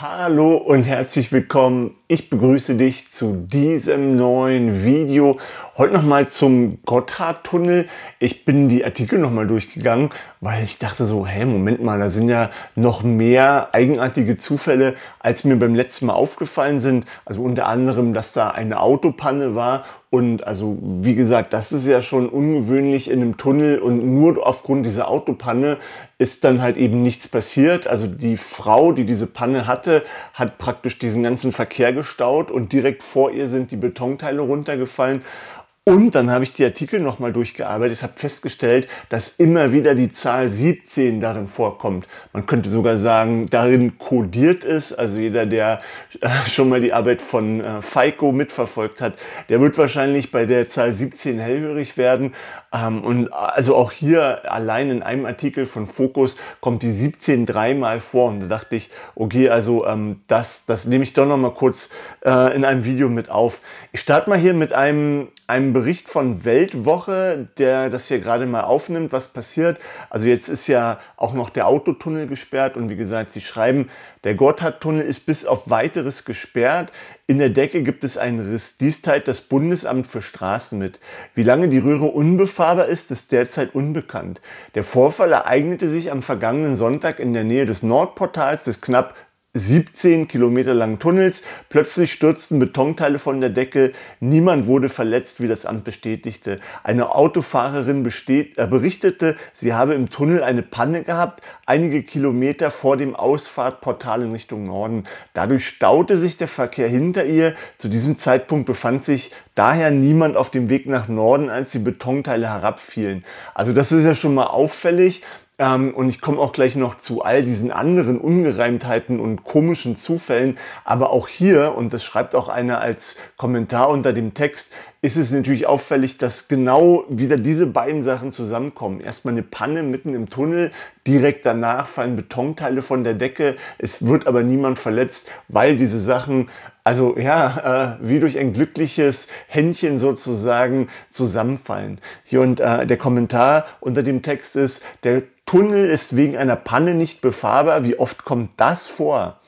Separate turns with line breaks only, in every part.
Hallo und herzlich willkommen. Ich begrüße dich zu diesem neuen Video. Heute nochmal zum Gotthardtunnel. Ich bin die Artikel nochmal durchgegangen, weil ich dachte so, hey, Moment mal, da sind ja noch mehr eigenartige Zufälle, als mir beim letzten Mal aufgefallen sind. Also unter anderem, dass da eine Autopanne war und also, wie gesagt, das ist ja schon ungewöhnlich in einem Tunnel und nur aufgrund dieser Autopanne ist dann halt eben nichts passiert. Also die Frau, die diese Panne hatte, hat praktisch diesen ganzen Verkehr gestaut und direkt vor ihr sind die Betonteile runtergefallen und dann habe ich die Artikel nochmal durchgearbeitet, habe festgestellt, dass immer wieder die Zahl 17 darin vorkommt. Man könnte sogar sagen, darin kodiert ist. Also jeder, der äh, schon mal die Arbeit von äh, FICO mitverfolgt hat, der wird wahrscheinlich bei der Zahl 17 hellhörig werden. Ähm, und äh, also auch hier allein in einem Artikel von Focus kommt die 17 dreimal vor. Und da dachte ich, okay, also ähm, das, das nehme ich doch nochmal kurz in einem Video mit auf. Ich starte mal hier mit einem, einem Bericht von Weltwoche, der das hier gerade mal aufnimmt, was passiert. Also jetzt ist ja auch noch der Autotunnel gesperrt und wie gesagt, sie schreiben, der Gotthardtunnel ist bis auf weiteres gesperrt. In der Decke gibt es einen Riss. Dies teilt das Bundesamt für Straßen mit. Wie lange die Röhre unbefahrbar ist, ist derzeit unbekannt. Der Vorfall ereignete sich am vergangenen Sonntag in der Nähe des Nordportals des knapp 17 Kilometer langen Tunnels. Plötzlich stürzten Betonteile von der Decke. Niemand wurde verletzt, wie das Amt bestätigte. Eine Autofahrerin besteht, äh, berichtete, sie habe im Tunnel eine Panne gehabt, einige Kilometer vor dem Ausfahrtportal in Richtung Norden. Dadurch staute sich der Verkehr hinter ihr. Zu diesem Zeitpunkt befand sich daher niemand auf dem Weg nach Norden, als die Betonteile herabfielen. Also das ist ja schon mal auffällig, ähm, und ich komme auch gleich noch zu all diesen anderen Ungereimtheiten und komischen Zufällen. Aber auch hier, und das schreibt auch einer als Kommentar unter dem Text, ist es natürlich auffällig, dass genau wieder diese beiden Sachen zusammenkommen. Erstmal eine Panne mitten im Tunnel, direkt danach fallen Betonteile von der Decke, es wird aber niemand verletzt, weil diese Sachen, also ja, äh, wie durch ein glückliches Händchen sozusagen zusammenfallen. Hier und äh, der Kommentar unter dem Text ist, der Tunnel ist wegen einer Panne nicht befahrbar. Wie oft kommt das vor?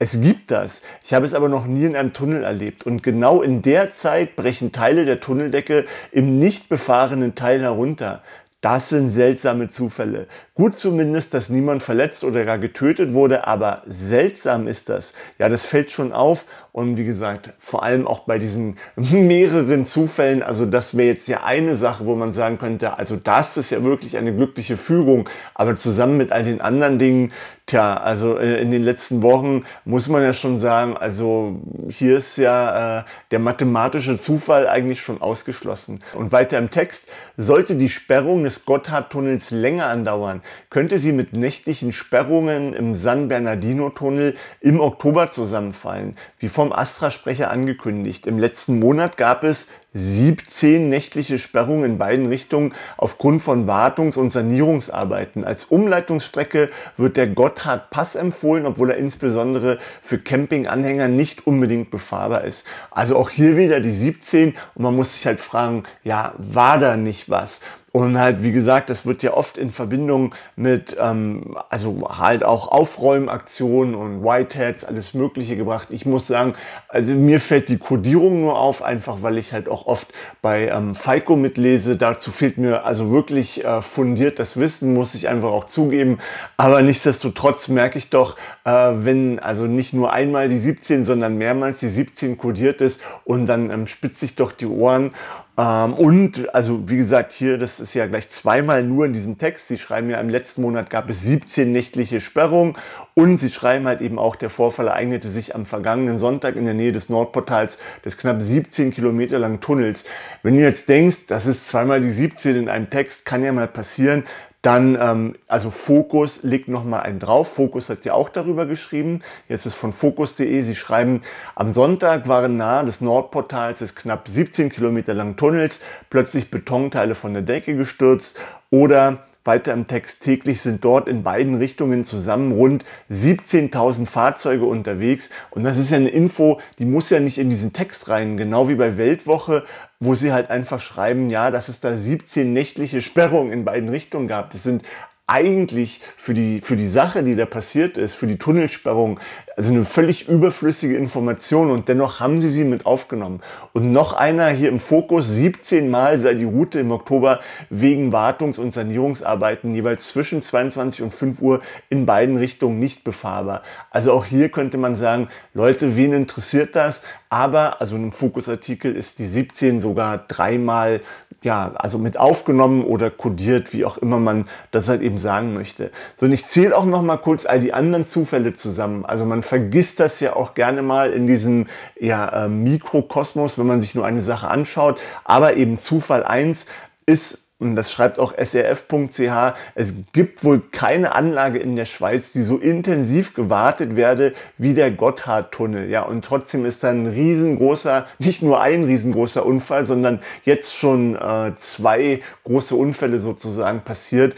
Es gibt das. Ich habe es aber noch nie in einem Tunnel erlebt. Und genau in der Zeit brechen Teile der Tunneldecke im nicht befahrenen Teil herunter. Das sind seltsame Zufälle. Gut zumindest, dass niemand verletzt oder gar getötet wurde, aber seltsam ist das. Ja, das fällt schon auf. Und wie gesagt, vor allem auch bei diesen mehreren Zufällen, also das wäre jetzt ja eine Sache, wo man sagen könnte, also das ist ja wirklich eine glückliche Fügung. Aber zusammen mit all den anderen Dingen, Tja, also äh, in den letzten Wochen muss man ja schon sagen, also hier ist ja äh, der mathematische Zufall eigentlich schon ausgeschlossen. Und weiter im Text, sollte die Sperrung des Gotthardtunnels länger andauern, könnte sie mit nächtlichen Sperrungen im San Bernardino-Tunnel im Oktober zusammenfallen, wie vom Astra-Sprecher angekündigt. Im letzten Monat gab es 17 nächtliche Sperrungen in beiden Richtungen aufgrund von Wartungs- und Sanierungsarbeiten. Als Umleitungsstrecke wird der Gotthard-Pass empfohlen, obwohl er insbesondere für Campinganhänger nicht unbedingt befahrbar ist. Also auch hier wieder die 17 und man muss sich halt fragen, ja, war da nicht was? Und halt, wie gesagt, das wird ja oft in Verbindung mit, ähm, also halt auch Aufräumaktionen und Whiteheads, alles Mögliche gebracht. Ich muss sagen, also mir fällt die Kodierung nur auf, einfach weil ich halt auch oft bei ähm, FICO mitlese. Dazu fehlt mir also wirklich äh, fundiert das Wissen, muss ich einfach auch zugeben. Aber nichtsdestotrotz merke ich doch, äh, wenn also nicht nur einmal die 17, sondern mehrmals die 17 kodiert ist und dann ähm, spitze ich doch die Ohren ähm, und also wie gesagt, hier, das ist ja gleich zweimal nur in diesem Text. Sie schreiben ja, im letzten Monat gab es 17 nächtliche Sperrungen und sie schreiben halt eben auch, der Vorfall ereignete sich am vergangenen Sonntag in der Nähe des Nordportals des knapp 17 Kilometer langen Tunnels. Wenn du jetzt denkst, das ist zweimal die 17 in einem Text, kann ja mal passieren, dann, ähm, also Fokus liegt nochmal ein drauf. Fokus hat ja auch darüber geschrieben. Jetzt ist von fokus.de. Sie schreiben, am Sonntag waren nahe des Nordportals des knapp 17 Kilometer langen Tunnels plötzlich Betonteile von der Decke gestürzt oder weiter im Text täglich sind dort in beiden Richtungen zusammen rund 17.000 Fahrzeuge unterwegs. Und das ist ja eine Info, die muss ja nicht in diesen Text rein. Genau wie bei Weltwoche, wo sie halt einfach schreiben, ja, dass es da 17 nächtliche Sperrungen in beiden Richtungen gab. Das sind eigentlich für die, für die Sache, die da passiert ist, für die Tunnelsperrung, also eine völlig überflüssige Information und dennoch haben sie sie mit aufgenommen. Und noch einer hier im Fokus, 17 Mal sei die Route im Oktober wegen Wartungs- und Sanierungsarbeiten jeweils zwischen 22 und 5 Uhr in beiden Richtungen nicht befahrbar. Also auch hier könnte man sagen, Leute, wen interessiert das? Aber, also in einem Fokusartikel ist die 17 sogar dreimal ja, also mit aufgenommen oder kodiert, wie auch immer man das halt eben sagen möchte. So, und ich zähle auch nochmal kurz all die anderen Zufälle zusammen. Also man vergisst das ja auch gerne mal in diesem ja, äh, Mikrokosmos, wenn man sich nur eine Sache anschaut. Aber eben Zufall 1 ist und das schreibt auch srf.ch, es gibt wohl keine Anlage in der Schweiz, die so intensiv gewartet werde wie der Gotthardtunnel. Ja, und trotzdem ist da ein riesengroßer, nicht nur ein riesengroßer Unfall, sondern jetzt schon äh, zwei große Unfälle sozusagen passiert.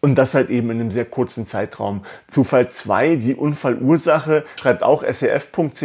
Und das halt eben in einem sehr kurzen Zeitraum. Zufall 2, die Unfallursache, schreibt auch srf.ch,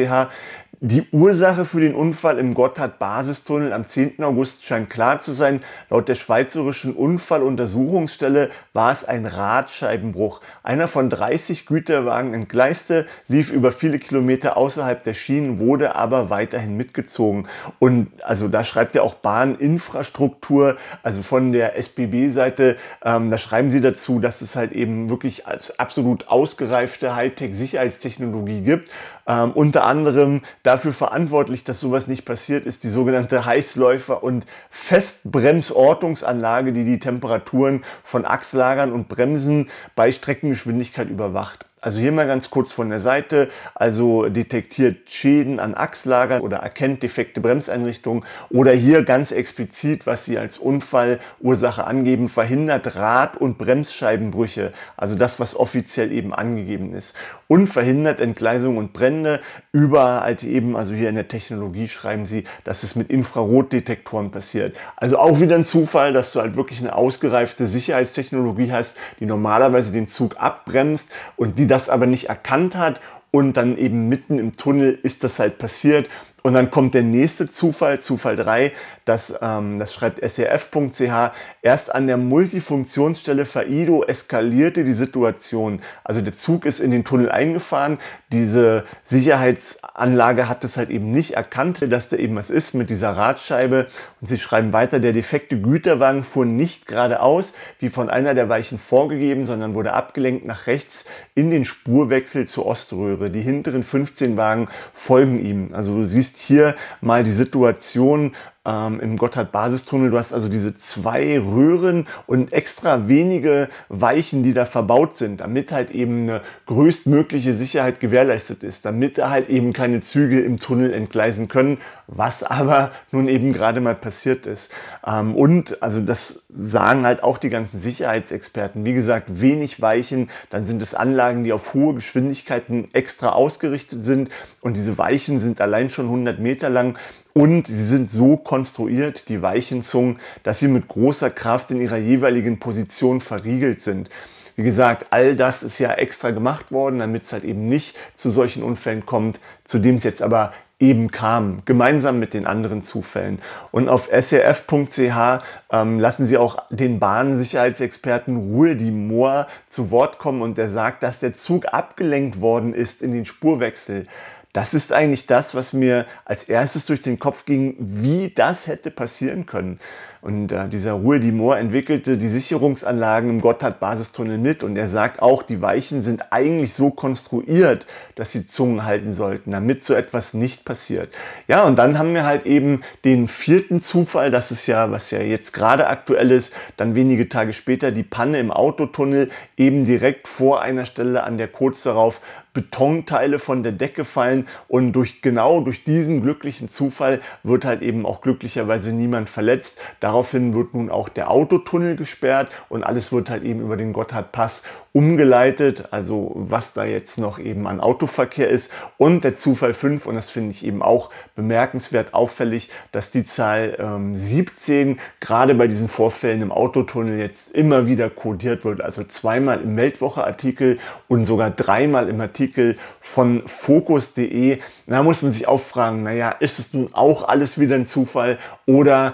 die Ursache für den Unfall im Gotthard-Basistunnel am 10. August scheint klar zu sein. Laut der Schweizerischen Unfalluntersuchungsstelle war es ein Radscheibenbruch. Einer von 30 Güterwagen entgleiste, lief über viele Kilometer außerhalb der Schienen, wurde aber weiterhin mitgezogen. Und also da schreibt ja auch Bahninfrastruktur, also von der SBB-Seite, ähm, da schreiben sie dazu, dass es halt eben wirklich als absolut ausgereifte Hightech-Sicherheitstechnologie gibt. Ähm, unter anderem dafür verantwortlich, dass sowas nicht passiert, ist die sogenannte Heißläufer- und Festbremsortungsanlage, die die Temperaturen von Achslagern und Bremsen bei Streckengeschwindigkeit überwacht. Also hier mal ganz kurz von der Seite, also detektiert Schäden an Achslagern oder erkennt defekte Bremseinrichtungen oder hier ganz explizit, was Sie als Unfallursache angeben, verhindert Rad- und Bremsscheibenbrüche, also das, was offiziell eben angegeben ist und verhindert Entgleisung und Brände. Überall halt eben, also hier in der Technologie schreiben Sie, dass es mit Infrarotdetektoren passiert. Also auch wieder ein Zufall, dass du halt wirklich eine ausgereifte Sicherheitstechnologie hast, die normalerweise den Zug abbremst und die das aber nicht erkannt hat und dann eben mitten im Tunnel ist das halt passiert. Und dann kommt der nächste Zufall, Zufall 3, das, ähm, das schreibt srf.ch, e erst an der Multifunktionsstelle Faido eskalierte die Situation. Also der Zug ist in den Tunnel eingefahren, diese Sicherheitsanlage hat es halt eben nicht erkannt, dass da eben was ist mit dieser Radscheibe. Und sie schreiben weiter, der defekte Güterwagen fuhr nicht geradeaus, wie von einer der Weichen vorgegeben, sondern wurde abgelenkt nach rechts in den Spurwechsel zur Oströhre. Die hinteren 15 Wagen folgen ihm. Also du siehst hier mal die Situation, ähm, im Gotthard-Basistunnel. Du hast also diese zwei Röhren und extra wenige Weichen, die da verbaut sind, damit halt eben eine größtmögliche Sicherheit gewährleistet ist, damit da halt eben keine Züge im Tunnel entgleisen können, was aber nun eben gerade mal passiert ist. Ähm, und also das sagen halt auch die ganzen Sicherheitsexperten. Wie gesagt, wenig Weichen, dann sind es Anlagen, die auf hohe Geschwindigkeiten extra ausgerichtet sind und diese Weichen sind allein schon 100 Meter lang und sie sind so konstruiert, die weichen Zungen, dass sie mit großer Kraft in ihrer jeweiligen Position verriegelt sind. Wie gesagt, all das ist ja extra gemacht worden, damit es halt eben nicht zu solchen Unfällen kommt, zu dem es jetzt aber eben kam, gemeinsam mit den anderen Zufällen. Und auf srf.ch ähm, lassen sie auch den Bahnsicherheitsexperten Ruhe die Moor zu Wort kommen und der sagt, dass der Zug abgelenkt worden ist in den Spurwechsel das ist eigentlich das, was mir als erstes durch den Kopf ging, wie das hätte passieren können. Und äh, dieser Ruhe Di Moore entwickelte die Sicherungsanlagen im Gotthard-Basistunnel mit und er sagt auch, die Weichen sind eigentlich so konstruiert, dass sie Zungen halten sollten, damit so etwas nicht passiert. Ja, und dann haben wir halt eben den vierten Zufall, das ist ja, was ja jetzt gerade aktuell ist, dann wenige Tage später die Panne im Autotunnel, eben direkt vor einer Stelle, an der kurz darauf Betonteile von der Decke fallen und durch genau durch diesen glücklichen Zufall wird halt eben auch glücklicherweise niemand verletzt. Da Daraufhin wird nun auch der Autotunnel gesperrt und alles wird halt eben über den Gotthardpass umgeleitet, also was da jetzt noch eben an Autoverkehr ist. Und der Zufall 5, und das finde ich eben auch bemerkenswert auffällig, dass die Zahl ähm, 17 gerade bei diesen Vorfällen im Autotunnel jetzt immer wieder kodiert wird. Also zweimal im Weltwoche-Artikel und sogar dreimal im Artikel von Focus.de. Da muss man sich auch fragen, naja, ist es nun auch alles wieder ein Zufall oder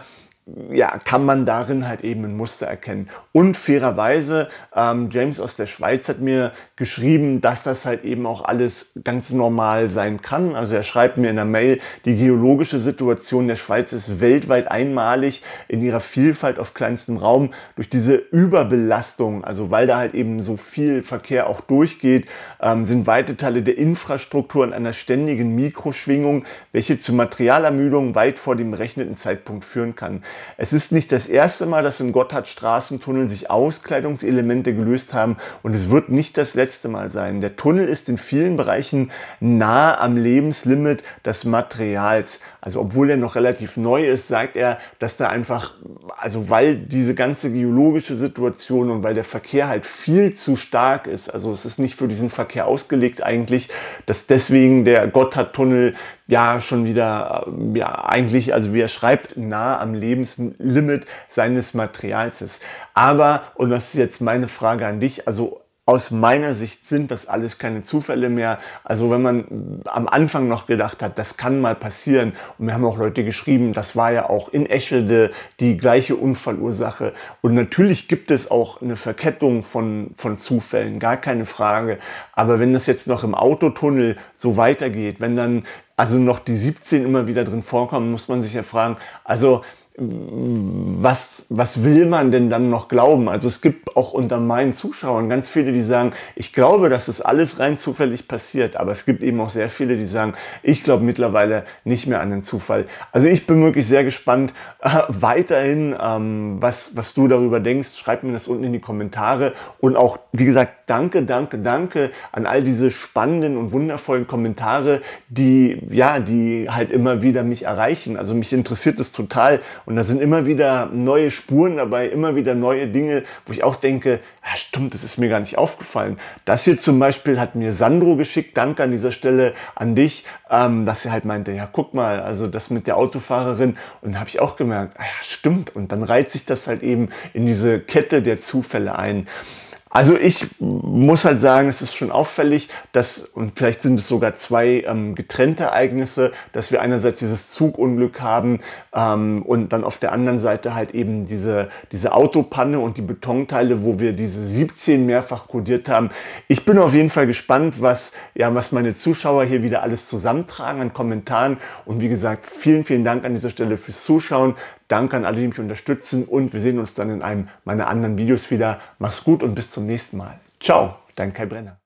ja, kann man darin halt eben ein Muster erkennen. Und fairerweise, ähm, James aus der Schweiz hat mir geschrieben, dass das halt eben auch alles ganz normal sein kann. Also er schreibt mir in der Mail, die geologische Situation der Schweiz ist weltweit einmalig in ihrer Vielfalt auf kleinstem Raum durch diese Überbelastung. Also weil da halt eben so viel Verkehr auch durchgeht, ähm, sind weite Teile der Infrastruktur in einer ständigen Mikroschwingung, welche zu Materialermüdung weit vor dem berechneten Zeitpunkt führen kann. Es ist nicht das erste Mal, dass im Gotthard-Straßentunnel sich Auskleidungselemente gelöst haben und es wird nicht das letzte Mal sein. Der Tunnel ist in vielen Bereichen nah am Lebenslimit des Materials. Also obwohl er noch relativ neu ist, sagt er, dass da einfach, also weil diese ganze geologische Situation und weil der Verkehr halt viel zu stark ist, also es ist nicht für diesen Verkehr ausgelegt eigentlich, dass deswegen der Gotthard-Tunnel ja schon wieder, ja eigentlich, also wie er schreibt, nah am Lebenslimit Leistungslimit seines Materials ist. Aber, und das ist jetzt meine Frage an dich, also aus meiner Sicht sind das alles keine Zufälle mehr. Also wenn man am Anfang noch gedacht hat, das kann mal passieren, und wir haben auch Leute geschrieben, das war ja auch in Eschede die gleiche Unfallursache. Und natürlich gibt es auch eine Verkettung von, von Zufällen, gar keine Frage. Aber wenn das jetzt noch im Autotunnel so weitergeht, wenn dann also noch die 17 immer wieder drin vorkommen, muss man sich ja fragen, also was, was will man denn dann noch glauben? Also es gibt auch unter meinen Zuschauern ganz viele, die sagen, ich glaube, dass das alles rein zufällig passiert. Aber es gibt eben auch sehr viele, die sagen, ich glaube mittlerweile nicht mehr an den Zufall. Also ich bin wirklich sehr gespannt äh, weiterhin, ähm, was, was du darüber denkst. Schreib mir das unten in die Kommentare. Und auch, wie gesagt, danke, danke, danke an all diese spannenden und wundervollen Kommentare, die, ja, die halt immer wieder mich erreichen. Also mich interessiert es total, und da sind immer wieder neue Spuren dabei, immer wieder neue Dinge, wo ich auch denke, ja stimmt, das ist mir gar nicht aufgefallen. Das hier zum Beispiel hat mir Sandro geschickt, danke an dieser Stelle an dich, ähm, dass er halt meinte, ja guck mal, also das mit der Autofahrerin. Und da habe ich auch gemerkt, ah ja stimmt. Und dann reiht sich das halt eben in diese Kette der Zufälle ein. Also ich muss halt sagen, es ist schon auffällig, dass, und vielleicht sind es sogar zwei ähm, getrennte Ereignisse, dass wir einerseits dieses Zugunglück haben ähm, und dann auf der anderen Seite halt eben diese, diese Autopanne und die Betonteile, wo wir diese 17 mehrfach kodiert haben. Ich bin auf jeden Fall gespannt, was, ja, was meine Zuschauer hier wieder alles zusammentragen an Kommentaren. Und wie gesagt, vielen, vielen Dank an dieser Stelle fürs Zuschauen. Danke an alle, die mich unterstützen und wir sehen uns dann in einem meiner anderen Videos wieder. Mach's gut und bis zum nächsten Mal. Ciao, dein Kai Brenner.